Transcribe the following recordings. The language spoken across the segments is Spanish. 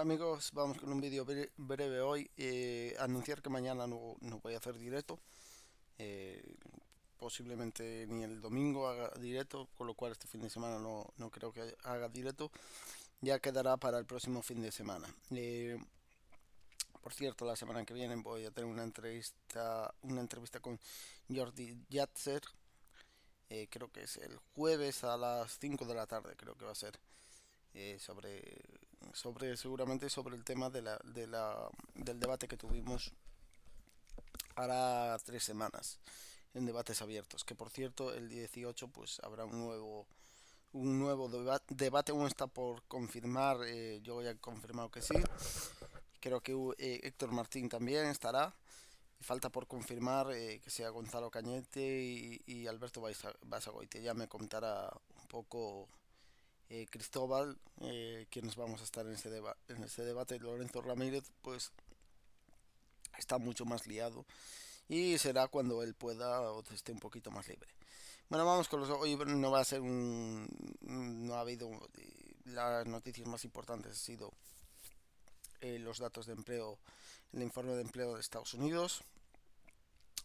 amigos, vamos con un vídeo breve hoy. Eh, anunciar que mañana no, voy a hacer directo. Eh, posiblemente ni el domingo haga directo, con lo cual este fin de semana no, no creo que haga directo. Ya quedará para el próximo fin de semana. Eh, por cierto, la semana que viene voy a tener una entrevista, una entrevista con Jordi Yatzer. creo que es el jueves a las 5 de la tarde, creo que va a ser. sobre sobre seguramente sobre el tema de la, de la, del debate que tuvimos ahora tres semanas en debates abiertos que por cierto el 18 pues habrá un nuevo un nuevo debate aún está por confirmar eh, yo ya he confirmado que sí creo que uh, eh, Héctor Martín también estará falta por confirmar eh, que sea Gonzalo Cañete y, y Alberto Basagoite ya me contará un poco eh, Cristóbal, eh, nos vamos a estar en ese, en debate, Lorenzo Ramírez, pues está mucho más liado y será cuando él pueda o esté un poquito más libre. Bueno, vamos con los... Hoy no va a ser un... No ha habido... Eh, Las noticias más importantes han sido eh, los datos de empleo, el informe de empleo de Estados Unidos,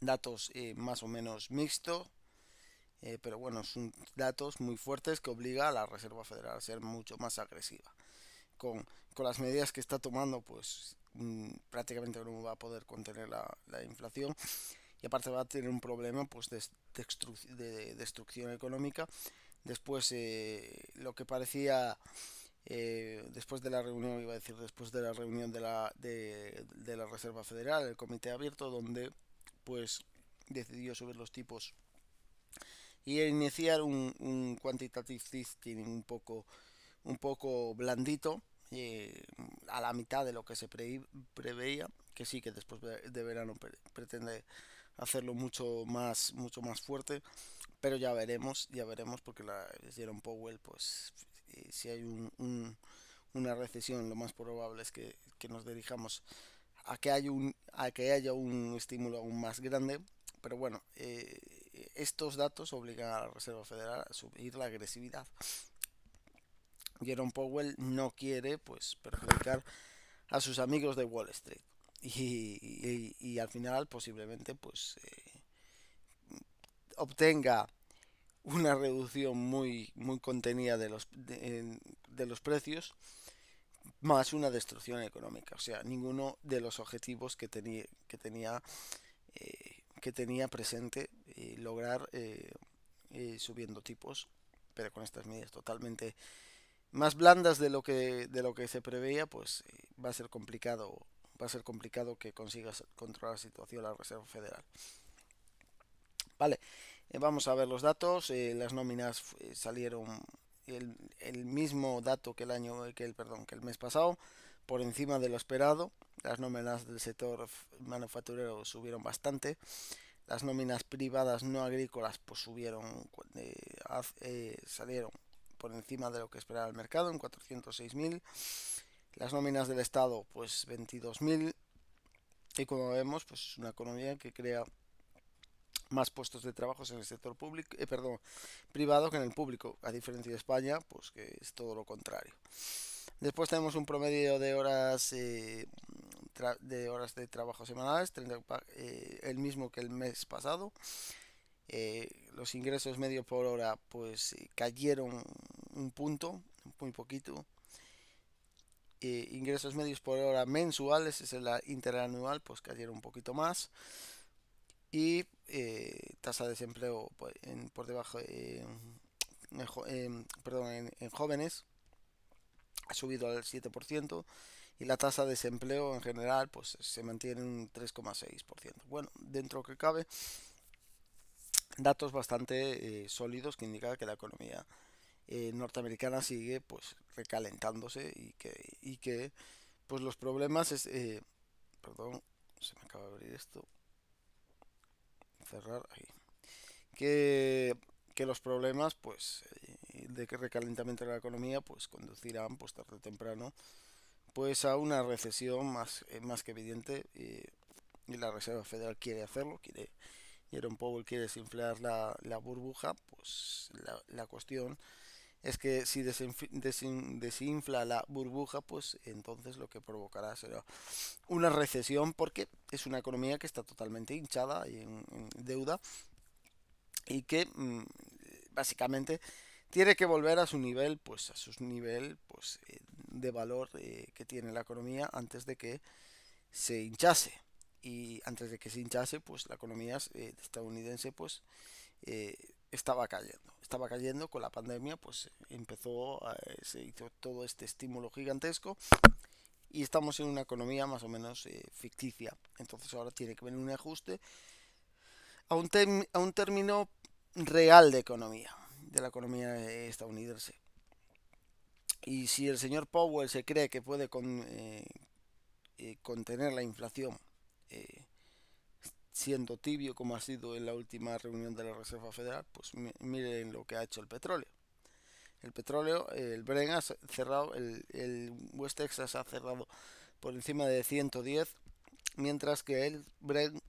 datos más o menos mixto, eh, pero bueno, son datos muy fuertes que obliga a la Reserva Federal a ser mucho más agresiva. Con, las medidas que está tomando, pues mm, prácticamente no va a poder contener la, inflación y aparte va a tener un problema pues de, de, destrucción económica. Después, eh, lo que parecía... Eh, después de la reunión, iba a decir, después de la reunión de la, de, de la Reserva Federal, el Comité Abierto, donde pues decidió subir los tipos y iniciar un, un quantitative un poco, un poco blandito. Eh, a la mitad de lo que se preveía que sí que después de verano pretende hacerlo mucho más mucho más fuerte pero ya veremos ya veremos porque la dieron Powell pues eh, si hay una recesión lo más probable es que, que nos dirijamos a que haya un a que haya un estímulo aún más grande pero bueno eh, estos datos obligan a la Reserva Federal a subir la agresividad. Jerome Powell no quiere pues perjudicar a sus amigos de Wall Street y, al final posiblemente pues eh, obtenga una reducción muy muy contenida de los los precios más una destrucción económica o sea ninguno de los objetivos que tenía que tenía eh, que tenía presente eh, lograr eh, eh, subiendo tipos, pero con estas medidas totalmente más blandas de lo que de lo que se preveía, pues va a ser complicado, va a ser complicado que consigas controlar la situación la Reserva Federal. Vale, vamos a ver los datos. las nóminas salieron el, el, mismo dato que el año que el perdón que el mes pasado por encima de lo esperado las nóminas del sector manufacturero subieron bastante las nóminas privadas no agrícolas pues subieron, eh, eh, salieron por encima de lo que esperaba el mercado en 406.000, las nóminas del Estado pues 22.000 y como vemos pues es una economía que crea más puestos de trabajo en el sector público, eh, perdón, privado que en el público, a diferencia de España, pues que es todo lo contrario. Después tenemos un promedio de horas eh, de horas de trabajo semanales, eh, el mismo que el mes pasado. Eh, los ingresos medio por hora pues eh, cayeron un punto, muy poquito. ingresos medios por hora mensuales, es la interanual, pues cayeron un poquito más. Y tasa de desempleo pues, por debajo, en, en jóvenes, ha subido al 7% y la tasa de desempleo en general pues se mantiene en un 3,6%. Bueno, dentro que cabe, datos bastante eh, sólidos que indican que la economía eh, norteamericana sigue pues recalentándose y que, que pues los problemas eh, perdón, se me acaba de abrir esto. Cerrar ahí. Que, que los problemas pues de recalentamiento de la economía pues conducirán pues tarde o temprano pues a una recesión más, eh, más que evidente y, la Reserva Federal quiere hacerlo, quiere Jerome Powell quiere desinflar la, burbuja, pues la, la, cuestión es que si desinfla la burbuja, pues entonces lo que provocará será una recesión porque es una economía que está totalmente hinchada y en, en deuda y que mm, básicamente tiene que volver a su nivel, pues a su nivel pues, eh, de valor eh, que tiene la economía antes de que se hinchase. Y antes de que se hinchase, pues la economía eh, estadounidense pues eh, estaba cayendo. Estaba cayendo con la pandemia, pues empezó, se hizo todo este estímulo gigantesco y estamos en una economía más o menos ficticia. Entonces ahora tiene que venir un ajuste a un, a un término real de economía, de la economía estadounidense. Y si el señor Powell se cree que puede con, eh, eh, contener la inflación eh, siendo tibio como ha sido en la última reunión de la Reserva Federal, pues miren lo que ha hecho el petróleo. El petróleo, el Bren ha cerrado, el, el West Texas ha cerrado por encima de 110, mientras que el Bren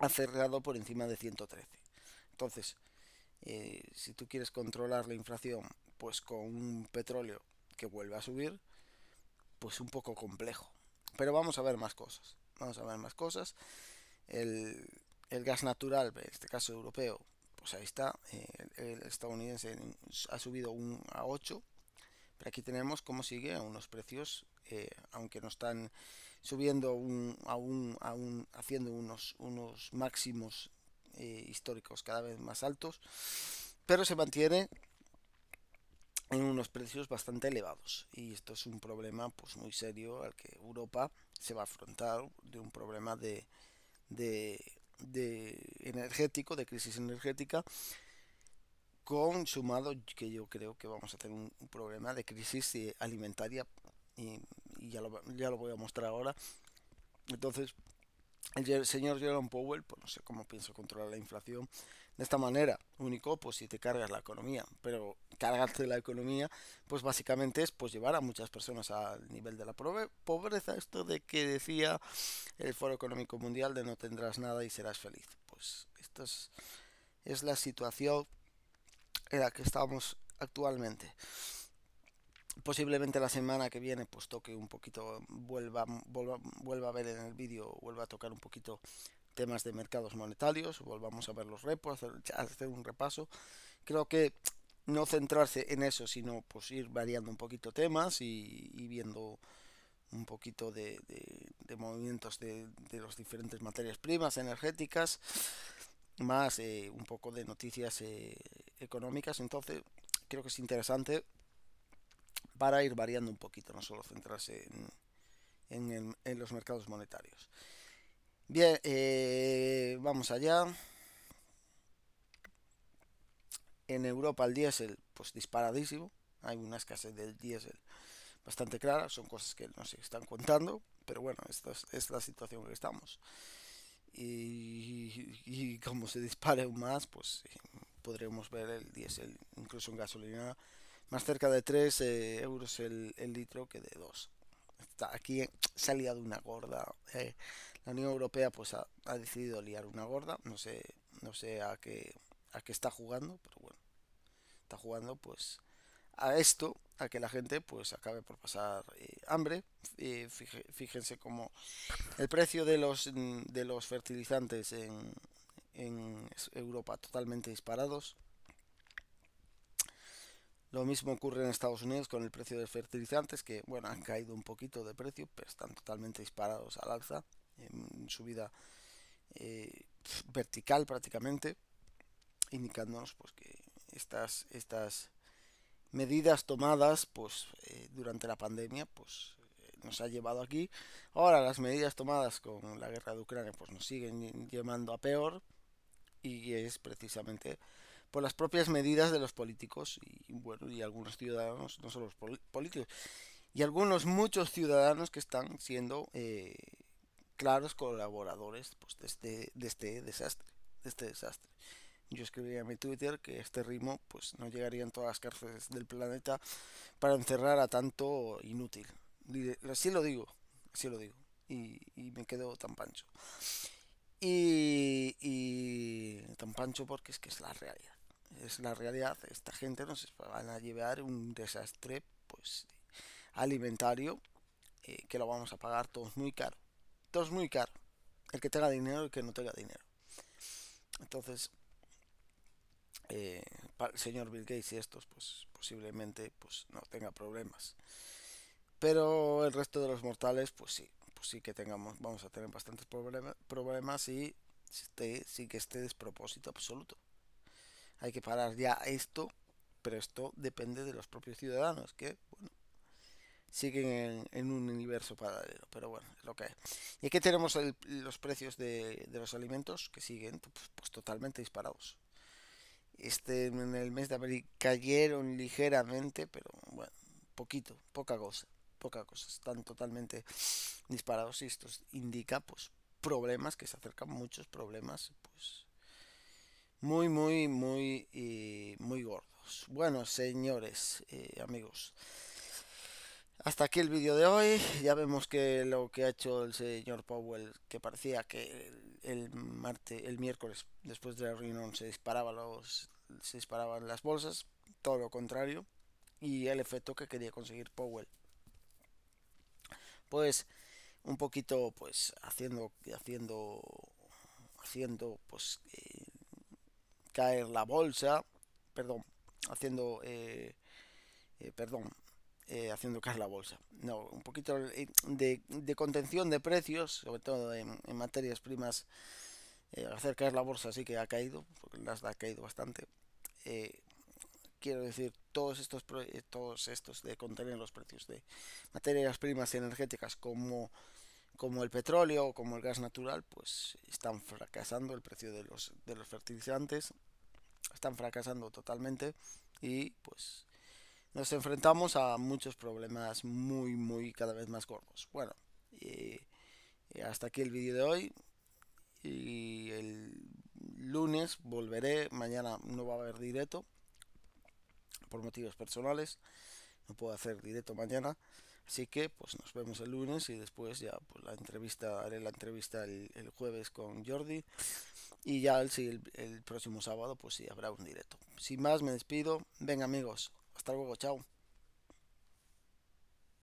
ha cerrado por encima de 113. Entonces, si tú quieres controlar la inflación pues con un petróleo que vuelve a subir, pues un poco complejo. Pero vamos a ver más cosas. Vamos a ver más cosas. El, el gas natural, en este caso europeo, pues ahí está. Eh, el, estadounidense ha subido un a 8. Pero aquí tenemos cómo sigue a unos precios, eh, aunque no están subiendo un, aún, aún haciendo unos, unos máximos eh, históricos cada vez más altos, pero se mantiene en unos precios bastante elevados y esto es un problema pues muy serio al que Europa se va a afrontar de un problema de, de, energético de crisis energética con sumado que yo creo que vamos a tener un, problema de crisis eh, alimentaria y, ya, lo, ya lo voy a mostrar ahora entonces el señor Jerome Powell, pues no sé cómo pienso controlar la inflación de esta manera. Único, pues si te cargas la economía. Pero cargarte la economía, pues básicamente es pues llevar a muchas personas al nivel de la pobreza. Esto de que decía el Foro Económico Mundial de no tendrás nada y serás feliz. Pues esta es, es la situación en la que estamos actualmente posiblemente la semana que viene pues toque un poquito, vuelva, vuelva, vuelva a ver en el vídeo, vuelva a tocar un poquito temas de mercados monetarios, volvamos a ver los repos, hacer, un repaso. Creo que no centrarse en eso, sino pues ir variando un poquito temas y, viendo un poquito de, movimientos de, de las diferentes materias primas energéticas, más eh, un poco de noticias eh, económicas. Entonces, creo que es interesante para ir variando un poquito, no solo centrarse en, los mercados monetarios. Bien, eh, vamos allá. En Europa el diésel, pues disparadísimo. Hay una escasez del diésel bastante clara. Son cosas que no se están contando, pero bueno, esta es, la situación en que estamos. Y, y, como se dispare aún más, pues eh, podremos ver el diésel, incluso en gasolina, más cerca de 3 eh, euros el, litro que de 2. Está, aquí eh, se ha liado una gorda. Eh. La Unión Europea pues ha, decidido liar una gorda. No sé, no sé a qué, a qué está jugando, pero bueno. Está jugando pues a esto, a que la gente pues acabe por pasar hambre. fíjense cómo el precio de los, de los fertilizantes en, en Europa totalmente disparados. Lo mismo ocurre en Estados Unidos con el precio de fertilizantes, que bueno, han caído un poquito de precio, pero están totalmente disparados al alza, en subida eh, vertical prácticamente, indicándonos pues que estas, estas medidas tomadas pues eh, durante la pandemia pues eh, nos ha llevado aquí. Ahora las medidas tomadas con la guerra de Ucrania pues nos siguen llevando a peor y es precisamente por las propias medidas de los políticos y, bueno, y algunos ciudadanos, no solo los políticos, y algunos muchos ciudadanos que están siendo eh, claros colaboradores pues, de, este, este desastre. este desastre. Yo escribí a mi Twitter que este ritmo pues no llegarían todas las cárceles del planeta para encerrar a tanto inútil. Así lo digo, así lo digo. Y, me quedo tan pancho. Y, y tan pancho porque es que es la realidad es la realidad, esta gente nos van a llevar un desastre pues alimentario eh, que lo vamos a pagar todos muy caro. Todos muy caro. El que tenga dinero y el que no tenga dinero. Entonces, eh, el señor Bill Gates y estos, pues posiblemente pues, no tenga problemas. Pero el resto de los mortales, pues sí, pues sí que tengamos, vamos a tener bastantes problemas problemas y sí que este despropósito absoluto hay que parar ya esto, pero esto depende de los propios ciudadanos, que, bueno, siguen en, un universo paralelo, pero bueno, es lo que es. Y aquí tenemos los precios de, los alimentos que siguen pues, pues, totalmente disparados. Este en el mes de abril cayeron ligeramente, pero bueno, poquito, poca cosa, poca cosa, están totalmente disparados y esto indica pues problemas que se acercan muchos problemas muy, muy, muy, eh, muy gordos. Bueno, señores, eh, amigos. Hasta aquí el vídeo de hoy. Ya vemos que lo que ha hecho el señor Powell, que parecía que el martes, el miércoles, después de la reunión, se disparaba los, se disparaban las bolsas. Todo lo contrario. Y el efecto que quería conseguir Powell. Pues un poquito, pues haciendo, haciendo, haciendo, pues. Eh, caer la bolsa, perdón, haciendo, eh, eh, perdón, eh, haciendo caer la bolsa. No, un poquito de, contención de precios, sobre todo en, materias primas, hacer caer la bolsa sí que ha caído, porque las ha caído bastante. quiero decir, todos estos, todos estos de contener los precios de materias primas energéticas como como el petróleo o como el gas natural, pues están fracasando el precio de los, de los fertilizantes están fracasando totalmente y pues nos enfrentamos a muchos problemas muy muy cada vez más gordos. Bueno, eh, eh, hasta aquí el vídeo de hoy y el lunes volveré, mañana no va a haber directo por motivos personales, no puedo hacer directo mañana. Así que pues nos vemos el lunes y después ya pues, la entrevista, haré la entrevista el, jueves con Jordi y ya el, el próximo sábado pues sí habrá un directo. Sin más me despido, venga amigos, hasta luego, chao.